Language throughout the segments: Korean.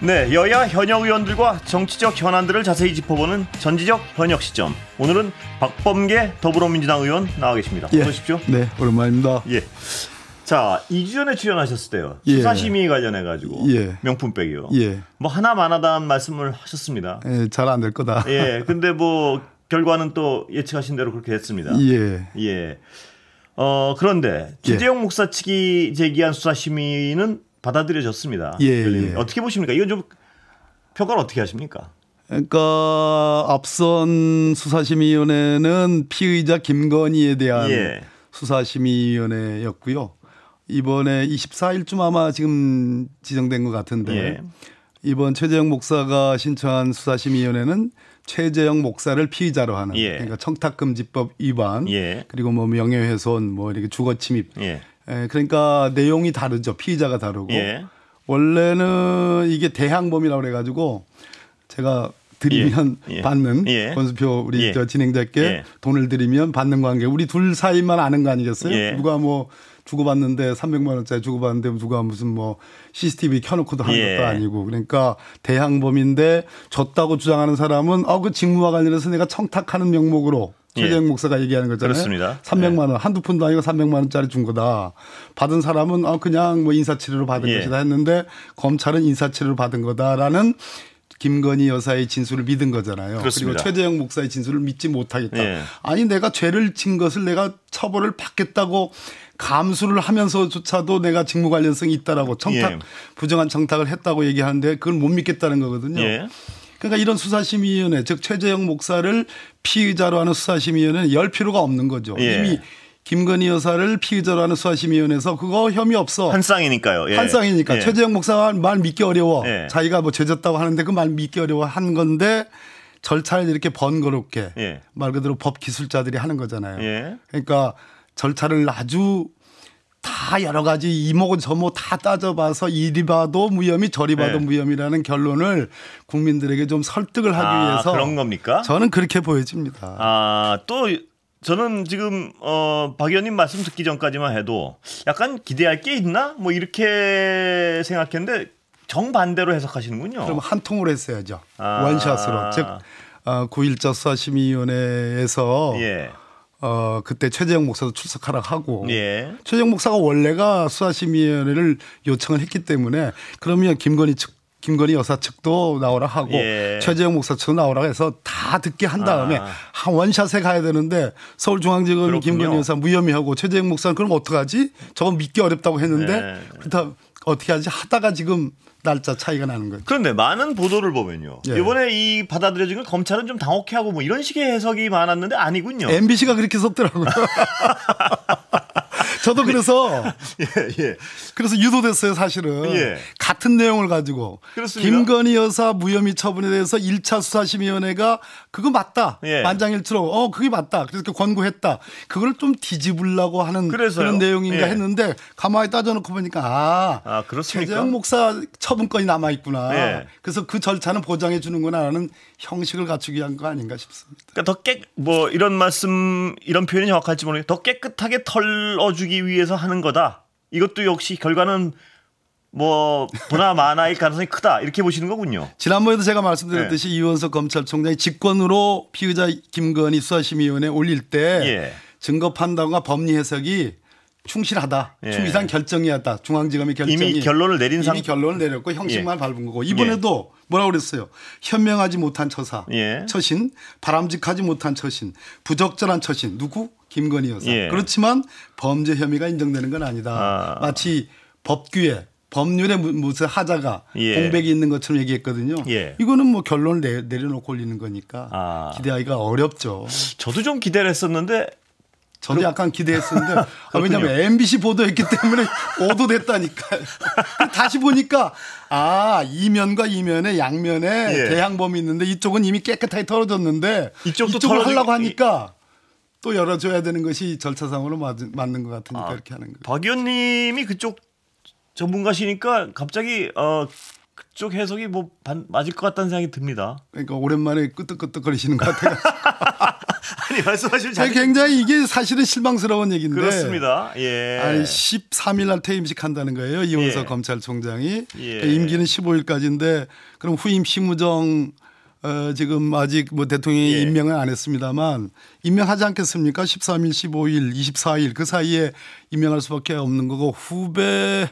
네, 여야 현역 의원들과 정치적 현안들을 자세히 짚어보는 전지적 현역 시점. 오늘은 박범계 더불어민주당 의원 나와 계십니다. 예. 어서 오십시오. 네, 오랜만입니다. 예. 자, 2주 전에 출연하셨을 때요. 예. 수사심의 관련해 가지고 예. 명품백이요. 예. 뭐 하나만 하다는 말씀을 하셨습니다. 예, 잘 안 될 거다. 예. 근데 뭐 결과는 또 예측하신 대로 그렇게 됐습니다. 예. 예. 어, 그런데 예. 주재용 목사 측이 제기한 수사심의는 받아들여졌습니다. 예, 예. 어떻게 보십니까? 이건 좀 평가를 어떻게 하십니까? 그러니까 앞선 수사심의위원회는 피의자 김건희에 대한 예. 수사심의위원회였고요. 이번에 24일쯤 아마 지금 지정된 것 같은데 예. 이번 최재형 목사가 신청한 수사심의위원회는 최재형 목사를 피의자로 하는 예. 그러니까 청탁금지법 위반 예. 그리고 뭐 명예훼손 뭐 이렇게 주거침입 예. 에, 예, 그러니까 내용이 다르죠. 피의자가 다르고 예. 원래는 이게 대항범이라고 그래가지고 제가 드리면 예. 예. 받는 예. 권수표 우리 예. 저 진행자께 돈을 드리면 받는 관계 우리 둘 사이만 아는 거 아니겠어요? 누가 뭐 주고받는데 300만 원짜리 주고받는데 누가 무슨 뭐 CCTV 켜놓고도 하는 예. 것도 아니고 그러니까 대항범인데 졌다고 주장하는 사람은 어그 직무와 관련해서 내가 청탁하는 명목으로 예. 최재형 예. 목사가 얘기하는 거잖아요. 그렇습니다. 300만 예. 원 예. 한두 푼도 아니고 300만 원짜리 준 거다. 받은 사람은 어 그냥 뭐 인사치료로 받은 예. 것이다 했는데 검찰은 인사치료로 받은 거다라는 김건희 여사의 진술을 믿은 거잖아요. 그렇습니다. 그리고 최재형 목사의 진술을 믿지 못하겠다. 예. 아니 내가 죄를 진 것을 내가 처벌을 받겠다고 감수를 하면서조차도 내가 직무 관련성이 있다라고 청탁 예. 부정한 청탁을 했다고 얘기하는데 그걸 못 믿겠다는 거거든요. 그러니까 이런 수사심의위원회 즉 최재형 목사를 피의자로 하는 수사심의위원회는 열 필요가 없는 거죠. 예. 이미 김건희 여사를 피의자로 하는 수사심의위원회에서 그거 혐의 없어. 한 쌍이니까요. 예. 한 쌍이니까. 예. 최재형 목사말 믿기 어려워. 예. 자기가 뭐 죄졌다고 하는데 그 말 믿기 어려워 한 건데 절차를 이렇게 번거롭게 예. 말 그대로 법 기술자들이 하는 거잖아요. 예. 그러니까 절차를 아주 다 여러 가지 이목은 저목 뭐 다 따져봐서 이리 봐도 무혐의 저리 봐도 네. 무혐의라는 결론을 국민들에게 좀 설득을 하기 아, 위해서 그런 겁니까? 저는 그렇게 보여집니다. 아, 또 저는 지금 어, 박 의원님 말씀 듣기 전까지만 해도 약간 기대할 게 있나? 뭐 이렇게 생각했는데 정반대로 해석하시는군요. 그럼 한 통으로 했어야죠. 아. 원샷으로. 즉 어, 9.1자 수사심의위원회에서 예. 어 그때 최재형 목사도 출석하라 하고 예. 최재형 목사가 원래가 수사심의위원회를 요청을 했기 때문에 그러면 김건희 측 김건희 여사 측도 나오라 하고 예. 최재형 목사 측도 나오라 해서 다 듣게 한 다음에 아. 한 원샷에 가야 되는데 서울중앙지검 그렇군요. 김건희 여사 무혐의하고 최재형 목사는 그럼 어떡하지? 저건 믿기 어렵다고 했는데 예. 그렇다 어떻게 하지 하다가 지금 날짜 차이가 나는 거예요 그런데 많은 보도를 보면요. 예. 이번에 이 받아들여진 걸 검찰은 좀 당혹해하고 뭐 이런 식의 해석이 많았는데 아니군요. MBC가 그렇게 썼더라고요. 저도 네. 그래서 예, 예. 그래서 유도됐어요 사실은 예. 같은 내용을 가지고 그렇습니다. 김건희 여사 무혐의 처분에 대해서 1차 수사심의위원회가 그거 맞다 예. 만장일치로 어 그게 맞다 그래서 권고했다 그걸 좀 뒤집으려고 하는 그래서요? 그런 내용인가 예. 했는데 가만히 따져놓고 보니까 아, 아 최재형 목사 처분권이 남아 있구나 예. 그래서 그 절차는 보장해 주는구나라는 형식을 갖추기 위한 거 아닌가 싶습니다. 그러니까 더깨뭐 이런 말씀 이런 표현이 정확할지 모르겠는데 더 깨끗하게 털어주기 위해서 하는 거다. 이것도 역시 결과는 뭐 보나 마나일 가능성이 크다 이렇게 보시는 거군요. 지난번에도 제가 말씀드렸듯이 네. 이원석 검찰총장이 직권으로 피의자 김건희 수사심의위원회 올릴 때 예. 증거 판단과 법리 해석이 충실하다, 예. 충실한 결정이었다. 중앙지검의 결정이 이미 결론을 내린 상 이미 결론을 내렸고 형식만 예. 밟은 거고 이번에도 예. 뭐라고 그랬어요? 현명하지 못한 처사, 예. 처신, 바람직하지 못한 처신, 부적절한 처신 누구 김건희 여사. 예. 그렇지만 범죄 혐의가 인정되는 건 아니다. 아. 마치 법규에 법률에 무슨 하자가 예. 공백이 있는 것처럼 얘기했거든요. 예. 이거는 뭐 결론을 내, 내려놓고 올리는 거니까 아. 기대하기가 어렵죠. 저도 좀 기대를 했었는데 저도 그럼... 약간 기대했었는데 아, 왜냐하면 MBC 보도했기 때문에 오도됐다니까요. 그 다시 보니까 아 이면과 이면에 양면에 예. 대항범이 있는데 이쪽은 이미 깨끗하게 털어졌는데 이쪽도 이쪽을 털어주... 하려고 하니까 또 열어줘야 되는 것이 절차상으로 맞, 맞는 것 같으니까 아, 이렇게 하는 거예요. 박 의원님이 그쪽 전문가시니까 갑자기 어, 그쪽 해석이 뭐 반, 맞을 것 같다는 생각이 듭니다. 그러니까 오랜만에 끄떡끄떡거리시는 것 같아요. 아니 말씀하실면 잘... 굉장히 이게 사실은 실망스러운 얘기인데 그렇습니다. 예. 아니 13일 날 퇴임식한다는 거예요. 이원석 예. 검찰총장이 예. 임기는 15일까지인데 그럼 후임 심우정 어, 지금 아직 뭐 대통령이 예. 임명을 안 했습니다만 임명하지 않겠습니까? 13일, 15일, 24일 그 사이에 임명할 수밖에 없는 거고 후배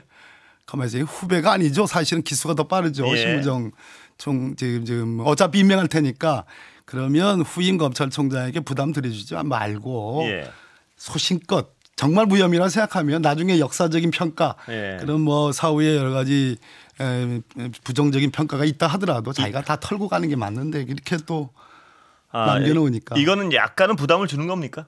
가만히 있어요. 후배가 아니죠. 사실은 기수가 더 빠르죠. 예. 신무정 총 지금 지금 뭐 어차피 임명할 테니까 그러면 후임 검찰총장에게 부담 드려주지 말고 예. 소신껏 정말 무혐의라 생각하면 나중에 역사적인 평가 예. 그런 뭐 사후에 여러 가지 에, 부정적인 평가가 있다 하더라도 자기가 다 털고 가는 게 맞는데 이렇게 또 아, 남겨놓으니까 이거는 약간은 부담을 주는 겁니까?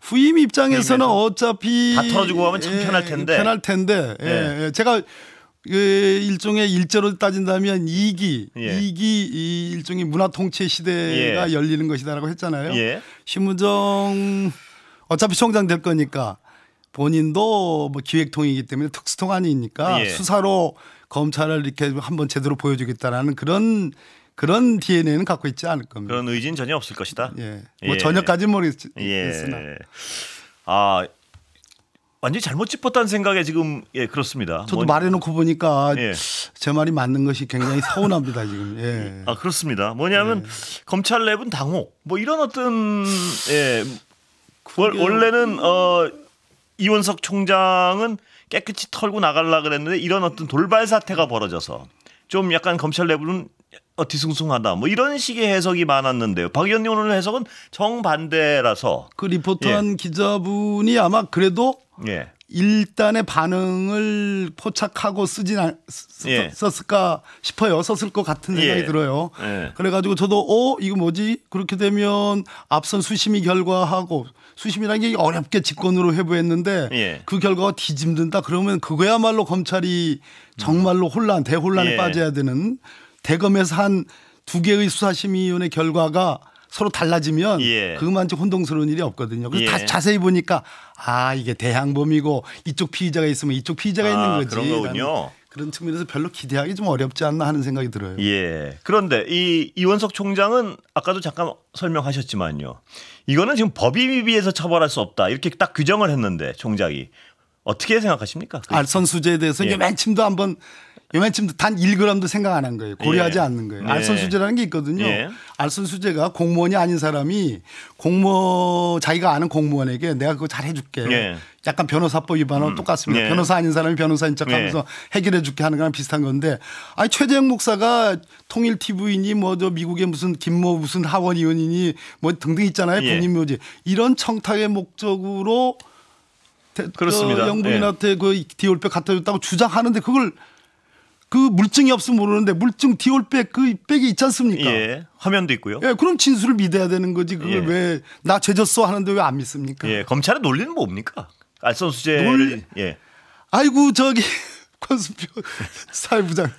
후임 입장에서는 네, 어차피 다 털어주고 가면 참 예, 편할 텐데 편할 텐데 예. 예. 예. 제가 그 일종의 일자로 따진다면 이기 예. 이기 이 일종의 문화 통치 시대가 예. 열리는 것이다라고 했잖아요. 신문정 예. 어차피 총장 될 거니까 본인도 뭐 기획통이기 때문에 특수통 아니니까 예. 수사로 검찰을 이렇게 한번 제대로 보여주겠다라는 그런 그런 DNA는 갖고 있지 않을 겁니다. 그런 의지는 전혀 없을 것이다. 예. 뭐 예. 전혀까지 모르겠으나. 뭐 예. 아 완전히 잘못 짚었다는 생각에 지금 예 그렇습니다. 저도 뭐, 말해놓고 보니까 예. 제 말이 맞는 것이 굉장히 서운합니다 지금. 예. 아 그렇습니다. 뭐냐면 예. 검찰 내부 당혹 뭐 이런 어떤 예월 원래는 어 이원석 총장은 깨끗이 털고 나갈라 그랬는데 이런 어떤 돌발 사태가 벌어져서 좀 약간 검찰 내부는 어, 뒤숭숭하다 뭐 이런 식의 해석이 많았는데요. 박 의원님 오늘 해석은 정반대라서 그 리포터한 예. 기자분이 아마 그래도 예. 일단의 반응을 포착하고 쓰진 않, 쓰, 예. 썼을까 싶어요. 썼을 것 같은 생각이 예. 들어요. 예. 그래가지고 저도 어 이거 뭐지? 그렇게 되면 앞선 수심이 결과하고 수심이라는 게 어렵게 직권으로 회부했는데 예. 그 결과가 뒤집는다 그러면 그거야말로 검찰이 정말로 혼란 대혼란에 예. 빠져야 되는 대검에서 한 두 개의 수사심의위원회 결과가 서로 달라지면 예. 그만치 혼동스러운 일이 없거든요. 그래서 예. 다 자세히 보니까 아 이게 대항범이고 이쪽 피의자가 있으면 이쪽 피의자가 아, 있는 거지. 그런, 그런 측면에서 별로 기대하기 좀 어렵지 않나 하는 생각이 들어요. 예. 그런데 이 이원석 총장은 아까도 잠깐 설명하셨지만요. 이거는 지금 법이비해서 위 처벌할 수 없다 이렇게 딱 규정을 했는데 총장이 어떻게 생각하십니까? 알선 아, 수제에 대해서 예. 이게 맨 침도 한번 요만큼도 단 1g도 생각 안 한 거예요. 고려하지 예. 않는 거예요. 네. 알선 수제라는게 있거든요. 예. 알선 수제가 공무원이 아닌 사람이 공무 원 자기가 아는 공무원에게 내가 그거 잘 해줄게. 예. 약간 변호사법 위반하고 음. 똑같습니다. 예. 변호사 아닌 사람이 변호사인 척하면서 예. 해결해 줄게 하는 거랑 비슷한 건데, 아니 최재형 목사가 통일 TV니 뭐 저 미국의 무슨 김모 무슨 하원 의원이니 뭐 등등 있잖아요. 본인 예. 묘지 이런 청탁의 목적으로 그렇습니다. 영부인한테 예. 그 디올백 갖다 줬다고 주장하는데 그걸 그 물증이 없으면 모르는데 물증 디올백 그 백이 있지 않습니까? 예. 화면도 있고요. 예, 그럼 진술을 믿어야 되는 거지. 그걸 예. 왜나 죄졌어 하는데 왜 안 믿습니까? 예, 검찰의 논리는 뭐 뭡니까? 알선 수재를 논리. 예. 아이고 저기 권수표 사회부장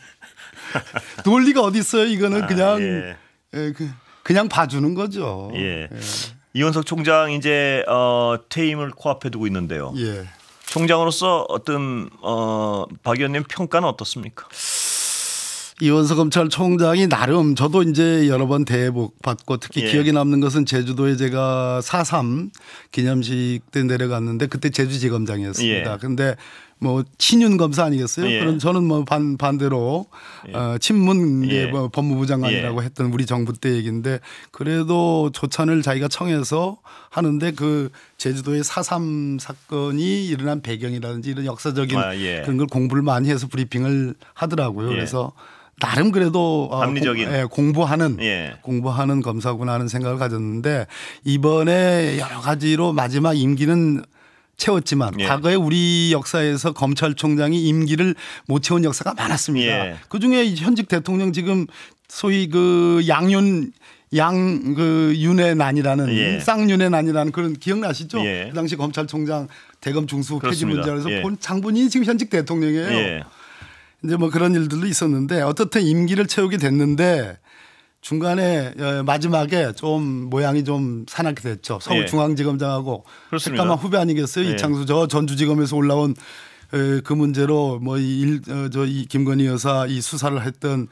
논리가 어디 있어요? 이거는 아, 그냥 예. 예, 그, 그냥 봐주는 거죠. 예. 예. 이원석 총장 이제 어, 퇴임을 코앞에 두고 있는데요. 예. 총장으로서 어떤 어, 박 의원님 평가는 어떻습니까? 이원석 검찰총장이 나름 저도 이제 여러 번 대복 받고 특히 예. 기억에 남는 것은 제주도에 제가 4.3 기념식 때 내려갔는데 그때 제주지검장이었습니다. 그런데 예. 뭐 친윤 검사 아니겠어요? 예. 그럼 저는 뭐반 반대로 예. 어, 친문 예. 뭐 법무부 장관이라고 예. 했던 우리 정부 때 얘기인데 그래도 조찬을 자기가 청해서 하는데 그 제주도의 4.3 사건이 일어난 배경이라든지 이런 역사적인 아, 예. 그런 걸 공부를 많이 해서 브리핑을 하더라고요. 예. 그래서 나름 그래도 어, 합리적인 공, 예, 공부하는 예. 공부하는 검사구나 하는 생각을 가졌는데 이번에 여러 가지로 마지막 임기는 채웠지만 예. 과거에 우리 역사에서 검찰총장이 임기를 못 채운 역사가 많았습니다. 예. 그중에 현직 대통령 지금 소위 그 양윤 양 그 윤의 난이라는 예. 쌍윤의 난이라는 그런 기억나시죠? 예. 그 당시 검찰총장 대검 중수 폐지 문제에서 예. 본 장본인이 지금 현직 대통령이에요. 예. 이제 뭐 그런 일들도 있었는데 어떻든 임기를 채우게 됐는데 중간에 어, 마지막에 좀 모양이 좀 사납게 됐죠. 서울중앙지검장하고 예. 색감한 후배 아니겠어요? 예. 이창수 저 전주지검에서 올라온 그 문제로 뭐일저이 어, 김건희 여사 이 수사를 했던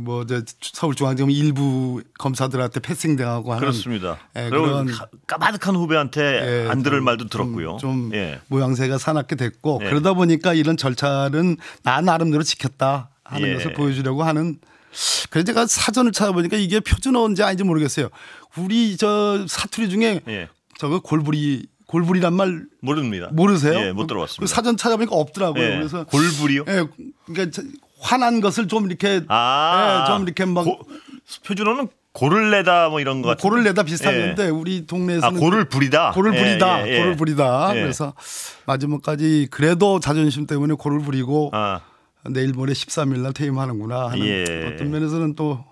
뭐저 서울중앙지검 일부 검사들한테 패싱당하고 하는 그렇습니다. 예, 그런 까마득한 후배한테 예, 안 들을 좀, 말도 들었고요. 좀, 좀 예. 모양새가 사납게 됐고 예. 그러다 보니까 이런 절차는 나 나름대로 지켰다 하는 예. 것을 보여주려고 하는 그래서 제가 사전을 찾아보니까 이게 표준어인지 아닌지 모르겠어요. 우리 저 사투리 중에 예. 저거 그 골부리 골불이란 말 모릅니다. 모르세요? 예, 못 들어봤습니다. 그 사전 찾아보니까 없더라고요. 예, 그래서 골불이요? 예, 그러니까 화난 것을 좀 이렇게 아~ 예, 좀 이렇게 막 고, 표준어는 고를 내다 뭐 이런 거 같은 고를 내다 비슷한데 예. 우리 동네에서는 아, 고를 부리다 고를 예, 부리다 고를 예, 예. 부리다 그래서 마지막까지 그래도 자존심 때문에 고를 부리고 아. 내일 모레 13일 날 퇴임하는구나 하는 예. 어떤 면에서는 또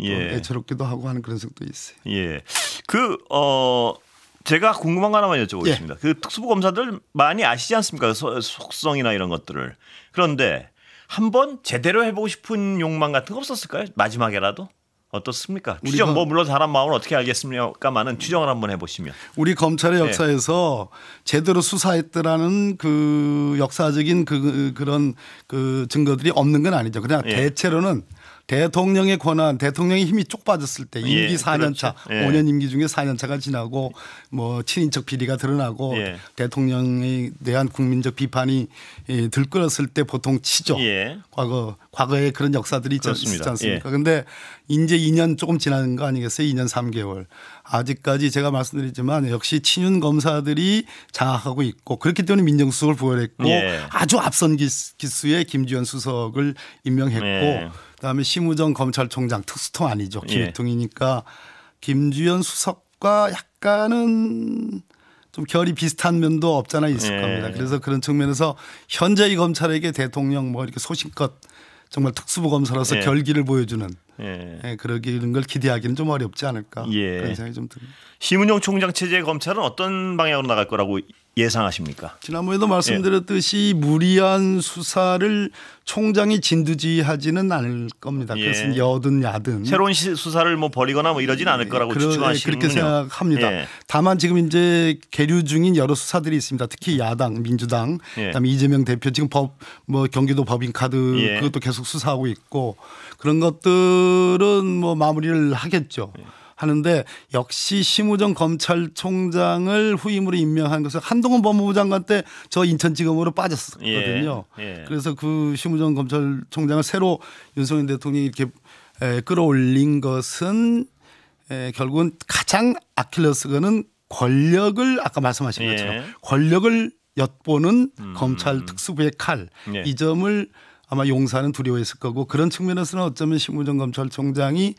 예. 애처롭기도 하고 하는 그런 생각도 있어요. 예. 그 어 제가 궁금한 거 하나만 여쭤보겠습니다. 예. 그 특수부 검사들 많이 아시지 않습니까? 소, 속성이나 이런 것들을. 그런데 한 번 제대로 해보고 싶은 욕망 같은 거 없었을까요? 마지막에라도? 어떻습니까? 추정 뭐 물론 사람 마음을 어떻게 알겠습니까만은 추정을 한번 해보시면 우리 검찰의 예. 역사에서 네. 제대로 수사했더라는 그 역사적인 그 그런 그 증거들이 없는 건 아니죠. 그냥 네. 예. 대체로는 대통령의 권한, 대통령의 힘이 쪽 빠졌을 때 예, 임기 예, 4년 차, 그렇죠. 예. 5년 임기 중에 4년 차가 지나고 뭐 친인척 비리가 드러나고 예. 대통령에 대한 국민적 비판이 예, 들끓었을 때 보통 치죠. 예. 과거 과거에 그런 역사들이 있지 그렇습니다. 않습니까? 그런데 이제 2년 조금 지난 거 아니겠어요? 2년 3개월. 아직까지 제가 말씀드리지만 역시 친윤 검사들이 장악하고 있고 그렇기 때문에 민정수석을 부활했고 아주 앞선 기수의 김지현 수석을 임명했고 네. 그다음에 심우정 검찰총장 특수통 아니죠. 기획통이니까 예. 김주현 수석과 약간은 좀 결이 비슷한 면도 없잖아 있을 예. 겁니다. 그래서 그런 측면에서 현재 이 검찰에게 대통령 뭐 이렇게 소신껏 정말 특수부 검사로서 예. 결기를 보여주는 예. 예, 그러기는 걸 기대하기는 좀 어렵지 않을까 예. 그런 생각이 좀 듭니다. 심은영 총장 체제 검찰은 어떤 방향으로 나갈 거라고 예상하십니까? 지난번에도 말씀드렸듯이 예. 무리한 수사를 총장이 진두지하지는 않을 겁니다. 예. 그것은 여든 야든 새로운 수사를 뭐 벌이거나 뭐 이러진 예. 않을 거라고 그 추측하시는군요. 예, 그렇게 생각합니다. 예. 다만 지금 이제 계류 중인 여러 수사들이 있습니다. 특히 야당, 민주당, 예. 그다음에 이재명 대표 지금 법 뭐 경기도 법인카드 그것도 계속 수사하고 있고 그런 것들은 뭐 마무리를 하겠죠. 하는데 역시 심우정 검찰총장을 후임으로 임명한 것은 한동훈 법무부 장관 때 저 인천지검으로 빠졌었거든요. 예. 예. 그래서 그 심우정 검찰총장을 새로 윤석열 대통령이 이렇게 에, 끌어올린 것은 에, 결국은 가장 아킬레스건은 권력을 아까 말씀하신 예. 것처럼 권력을 엿보는 음. 검찰 특수부의 칼이 예. 점을 아마 용사는 두려워했을 거고 그런 측면에서는 어쩌면 심우정 검찰총장이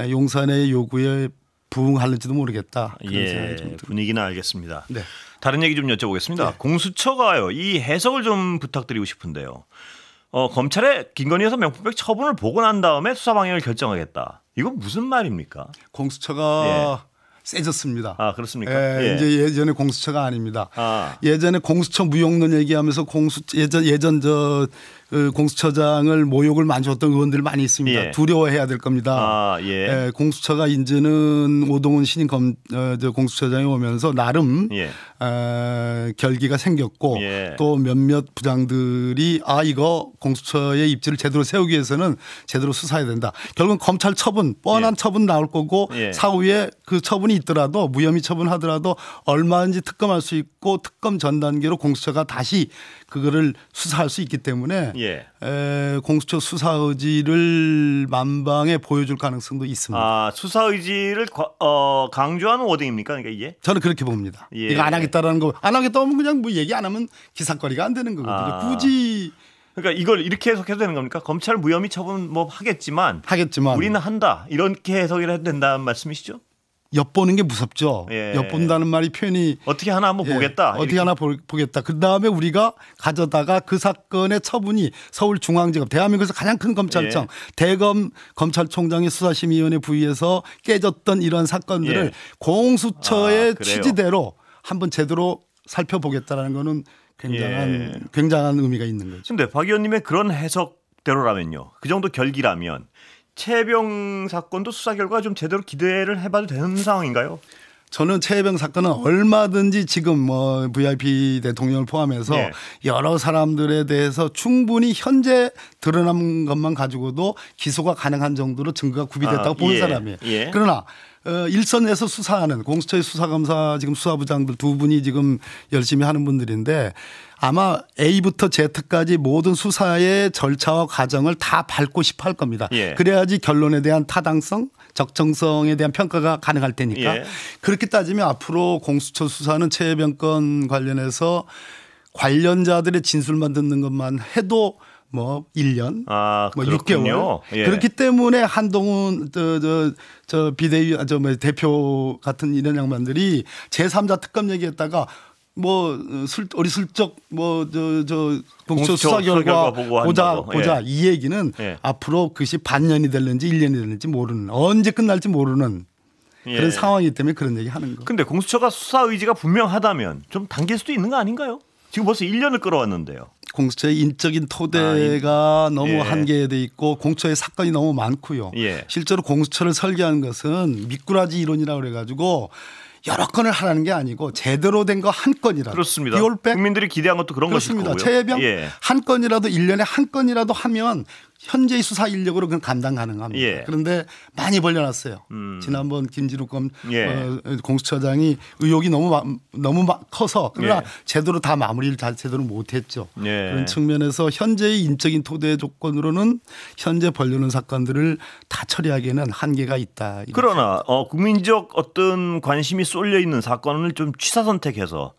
용산의 요구에 부응할는지도 모르겠다. 그런 예, 분위기는 알겠습니다. 네. 다른 얘기 좀 여쭤보겠습니다. 네. 공수처가요 이 해석을 좀 부탁드리고 싶은데요. 어, 검찰에 김건희 여사 명품백 처분을 보고 난 다음에 수사 방향을 결정하겠다. 이건 무슨 말입니까? 공수처가 예. 세졌습니다. 아 그렇습니까? 예, 예. 이제 예전에 공수처가 아닙니다. 아. 예전에 공수처 무용론 얘기하면서 공수 예전 예전 저그 공수처장을 모욕을 많이 줬던 의원들 많이 있습니다. 예. 두려워해야 될 겁니다. 아, 예. 예, 공수처가 인제는 오동훈 신임 검, 어, 공수처장이 오면서 나름 어, 결기가 생겼고 예. 또 몇몇 부장들이 아 이거 공수처의 입지를 제대로 세우기 위해서는 제대로 수사해야 된다. 결국은 검찰 처분 뻔한 예. 처분 나올 거고 사후에 그 처분이 있더라도 무혐의 처분하더라도 얼마든지 특검할 수 있고 특검 전 단계로 공수처가 다시 그거를 수사할 수 있기 때문에 예. 에, 공수처 수사 의지를 만방에 보여줄 가능성도 있습니다. 아, 수사 의지를 어, 강조하는 워딩입니까? 그러니까 이게? 저는 그렇게 봅니다. 예. 이거 안 하겠다라는 거, 안 하겠다 하면 그냥 뭐 얘기 안 하면 기사거리가 안 되는 거거든요. 아. 굳이 그러니까 이걸 이렇게 해석해도 되는 겁니까? 검찰 무혐의 처분 뭐 하겠지만 하겠지만 우리는 한다 이렇게 해석을 해야 된다는 말씀이시죠? 엿보는 게 무섭죠. 예. 엿본다는 말이 표현이 어떻게 하나 한번 예. 보겠다. 어떻게 이렇게. 하나 보, 겠다그 다음에 우리가 가져다가 그 사건의 처분이 서울중앙지검 대한민국에서 가장 큰 검찰청 예. 대검 검찰총장의 수사심의위원회 부위에서 깨졌던 이런 사건들을 예. 공수처의 아, 취지대로 한번 제대로 살펴보겠다라는 거는 굉장한 예. 굉장한 의미가 있는 거죠. 근데 박 의원님의 그런 해석 대로라면요. 그 정도 결기라면 최병 사건도 수사 결과가 좀 제대로 기대를 해봐도 되는 상황인가요? 저는 최혜병 사건은 얼마든지 지금 뭐 VIP 대통령을 포함해서 네. 여러 사람들에 대해서 충분히 현재 드러난 것만 가지고도 기소가 가능한 정도로 증거가 아, 구비됐다고 아, 보는 예, 사람이에요. 예. 그러나 어, 일선에서 수사하는 공수처의 수사검사 지금 수사부장들 두 분이 지금 열심히 하는 분들인데 아마 A부터 Z까지 모든 수사의 절차와 과정을 다 밟고 싶어 할 겁니다. 예. 그래야지 결론에 대한 타당성, 적정성에 대한 평가가 가능할 테니까. 예. 그렇게 따지면 앞으로 공수처 수사는 체외병권 관련해서 관련자들의 진술만 듣는 것만 해도 뭐 1년, 아, 뭐 그렇군요. 6개월 예. 그렇기 때문에 한동훈 저저 저, 비대위 아, 저뭐 대표 같은 이런 양반들이 제3자 특검 얘기했다가 뭐 술, 어리슬쩍 뭐저저 공소 수사 결과, 보자 보자 예. 이 얘기는 예. 앞으로 그것이 반년이 될는지 1년이 될는지 모르는 언제 끝날지 모르는 그런 예. 상황이기 때문에 그런 얘기 하는 거. 근데 공수처가 수사 의지가 분명하다면 좀 당길 수도 있는 거 아닌가요? 지금 벌써 1년을 끌어왔는데요. 공수처의 인적인 토대가 아, 너무 예. 한계돼 있고 공수처의 사건이 너무 많고요. 예. 실제로 공수처를 설계한 것은 미꾸라지 이론이라고 그래가지고 여러 건을 하라는 게 아니고 제대로 된 거 한건이라 그렇습니다. 비올백 국민들이 기대한 것도 그런 것일 고요 최병 예. 한 건이라도 1년에 한 건이라도 하면 현재의 수사 인력으로 그냥 감당 가능합니다. 예. 그런데 많이 벌려놨어요. 음. 지난번 김진욱 검 예. 어, 공수처장이 의혹이 너무 너무 커서 그러나 예. 제대로 다 마무리를 다 제대로 못했죠. 예. 그런 측면에서 현재의 인적인 토대 조건으로는 현재 벌려놓은 사건들을 다 처리하기에는 한계가 있다. 그러나 어, 국민적 어떤 관심이 쏠려 있는 사건을 좀 취사 선택해서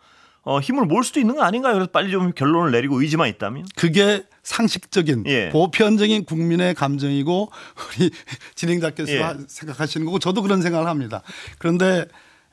어, 힘을 모을 수도 있는 거 아닌가요? 그래서 빨리 좀 결론을 내리고 의지만 있다면? 그게 상식적인 예. 보편적인 국민의 감정이고 우리 진행자께서 예. 생각하시는 거고 저도 그런 생각을 합니다. 그런데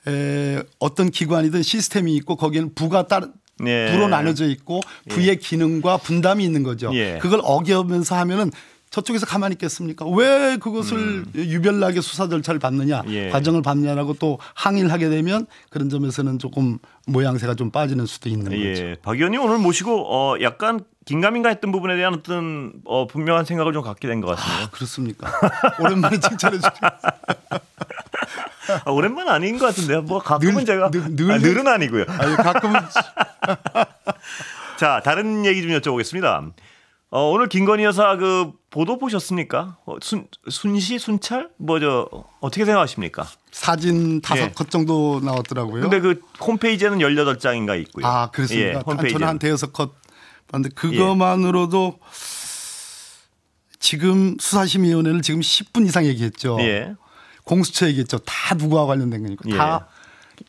에, 어떤 기관이든 시스템이 있고 거기에는 부가 따, 예. 부로 나눠져 있고 예. 부의 기능과 분담이 있는 거죠. 예. 그걸 어겨면서 하면은 저쪽에서 가만히 있겠습니까? 왜 그것을 음. 유별나게 수사 절차를 받느냐 예. 과정을 밟냐라고 또 항의를 하게 되면 그런 점에서는 조금 모양새가 좀 빠지는 수도 있는 예. 거죠. 박 의원님 오늘 모시고 어 약간 긴가민가 했던 부분에 대한 어떤 어 분명한 생각을 좀 갖게 된 것 같습니다. 아, 그렇습니까? 오랜만에 칭찬해 주셨어요. 아, 오랜만 아닌 것 같은데요. 뭐 가끔은 늘, 제가 늘, 늘, 아, 늘은 아니고요. 아니, 가끔은 자 다른 얘기 좀 여쭤보겠습니다. 어, 오늘 김건희 여사 그 보도 보셨습니까? 어, 순, 순시 순찰 뭐 저 어떻게 생각하십니까? 사진 다섯 예. 정도 나왔더라고요. 근데 그 홈페이지에는 18장인가 있고요. 아, 그렇습니까? 예, 홈페이지 저는 한 대여섯 컷 봤는데 그것만으로도 예. 지금 수사심의위원회를 지금 10분 이상 얘기했죠. 예. 공수처 얘기했죠. 다 누구와 관련된 거니까 다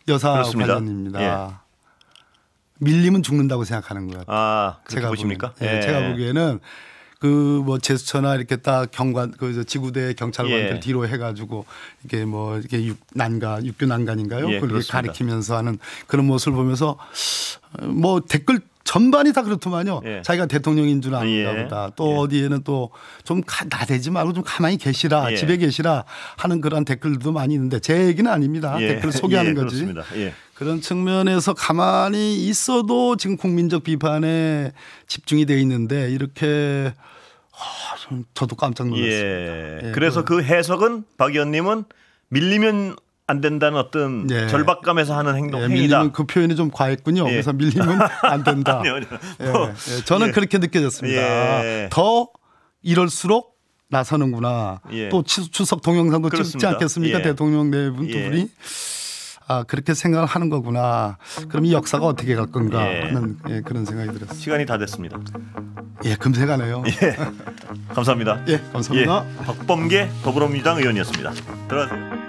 예. 여사 그렇습니다. 관련입니다. 예. 밀림은 죽는다고 생각하는 거예요. 아, 제가 보십니까? 예, 예. 제가 보기에는 그 뭐 제스처나 이렇게 딱 경관 그 지구대 경찰관들 예. 뒤로 해가지고 이게 뭐 이게 육 난간 육교 난간인가요? 예, 그렇게 가리키면서 하는 그런 모습을 보면서 어, 뭐 댓글 전반이 다 그렇더만요. 예. 자기가 대통령인 줄 아는가 예. 보다. 또 예. 어디에는 또 좀 나대지 말고 좀 가만히 계시라 예. 집에 계시라 하는 그런 댓글도 많이 있는데 제 얘기는 아닙니다. 예. 댓글 소개하는 거지. 그런 측면에서 가만히 있어도 지금 국민적 비판에 집중이 돼 있는데 이렇게 아, 저도 깜짝 놀랐습니다. 그래서 그, 그 해석은 박 의원님은 밀리면 안 된다는 어떤 예. 절박감에서 하는 행동 예, 행위다. 그 표현이 좀 과했군요. 예. 그래서 밀리면 안 된다. 아니요, 아니요. 예, 뭐, 예, 저는 예. 그렇게 느껴졌습니다. 더 이럴수록 나서는구나. 또 추석 동영상도 그렇습니다. 찍지 않겠습니까? 대통령 내분 네 두 분이. 아 그렇게 생각을 하는 거구나. 그럼 이 역사가 어떻게 갈 건가 하는 그런 생각이 들었습니 시간이 다 됐습니다. 예, 금세 가네요. 예, 감사합니다. 예, 감사합니다. 박범계 더불어민주당 의원이었습니다. 들어가세요.